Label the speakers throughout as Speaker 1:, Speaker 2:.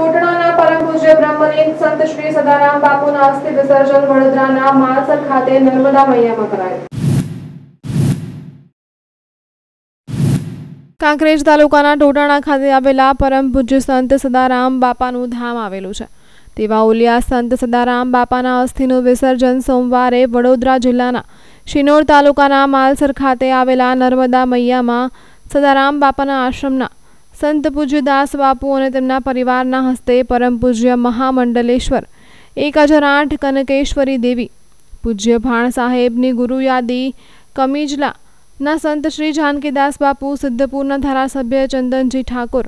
Speaker 1: ટોટણાના પરમ પૂજ્ય બ્રહ્મલીન સંત શ્રી સદારામ બાપુના અસ્થિ વિસર્જન વડોદરાના માણસર ખાતે નર્મદા મૈયામાં કરાયું કાંકરેજ તાલુકાના ટોટાણા ખાતે આવેલા પરમ પૂજ્ય સંત સદારામ બાપાનું ધામ આવેલું છે તેવા ઓલિયા સંત સદારામ બાપાના અસ્થિનું વિસર્જન સોમવારે વડોદરા જિલ્લાના શિનોર તાલુકાના માલસર ખાતે આવેલા નર્મદા મૈયામાં સદારામ બાપાના આશ્રમના સંત પૂજ્ય દાસ બાપુ અને તેમના પરિવારના હસ્તે પરમ પૂજ્ય મહામંડલેશ્વર એક હજાર આઠ કનકેશ્વરી દેવી પૂજ્ય ભાણ સાહેબની ગુરુયાદી કમીજલા ના સંત શ્રી જાનકીદાસ બાપુ સિદ્ધપુરના ધારાસભ્ય ચંદનજી ઠાકોર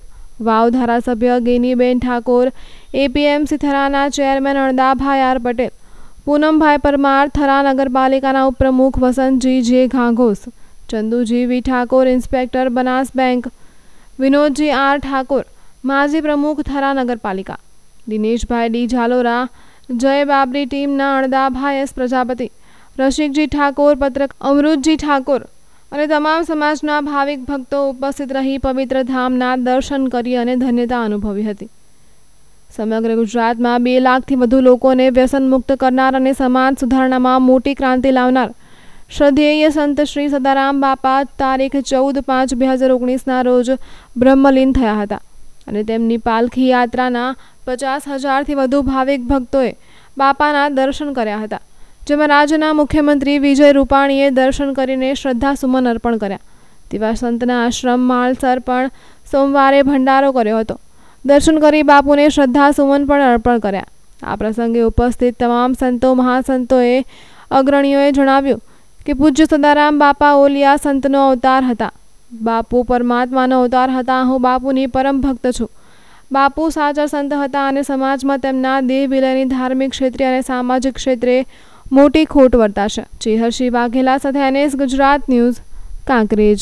Speaker 1: વાવ ધારાસભ્ય ગેનીબેન ઠાકોર એપીએમસી થરાના ચેરમેન અણદાભાઈ આર પટેલ પૂનમભાઈ પરમાર થરા નગરપાલિકાના ઉપપ્રમુખ Vasantji J Ghanghos Chanduji V Thakor inspector Banas bank Vinodji R Thakor માજી પ્રમુખ થરા નગરપાલિકા દિનેશભાઈ ડી ઝાલોરા જય બાબરી ટીમના અણદાભાઈ એસ પ્રજાપતિ રસિકજી ઠાકોર પત્રક અમૃતજી ઠાકોર અને તમામ સમાજના ભાવિક ભક્તો ઉપસ્થિત રહી પવિત્ર ધામના દર્શન કરી અને ધન્યતા અનુભવી હતી સમગ્ર ગુજરાતમાં બે લાખથી વધુ લોકોને વ્યસન મુક્ત કરનાર અને સમાજ સુધારણામાં મોટી ક્રાંતિ લાવનાર શ્રદ્ધેય સંત શ્રી સદારામ બાપા તારીખ ચૌદ પાંચ બે હજાર ઓગણીસના રોજ બ્રહ્મલીન થયા હતા અને તેમની પાલખી યાત્રાના પચાસ હજારથી વધુ ભાવિક ભક્તોએ બાપાના દર્શન કર્યા હતા જેમાં રાજ્યના મુખ્યમંત્રી વિજય રૂપાણીએ દર્શન કરીને શ્રદ્ધાસુમન અર્પણ કર્યા તેવા સંતના આશ્રમ માલસર પણ સોમવારે ભંડારો કર્યો હતો દર્શન કરી બાપુને શ્રદ્ધાસુમન પણ અર્પણ કર્યા આ પ્રસંગે ઉપસ્થિત તમામ સંતો મહાસંતોએ અગ્રણીઓએ જણાવ્યું કે પૂજ્ય સદારામ બાપા ઓલિયા સંતનો અવતાર હતા બાપુ પરમાત્માનો અવતાર હતા હું બાપુની પરમ ભક્ત છું બાપુ સાચા સંત હતા અને સમાજમાં તેમના દેહ વિલયની ધાર્મિક ક્ષેત્રે અને સામાજિક ક્ષેત્રે મોટી ખોટ વર્તાશે જે વાઘેલા સાથે એનએસ ગુજરાત ન્યૂઝ કાંકરેજ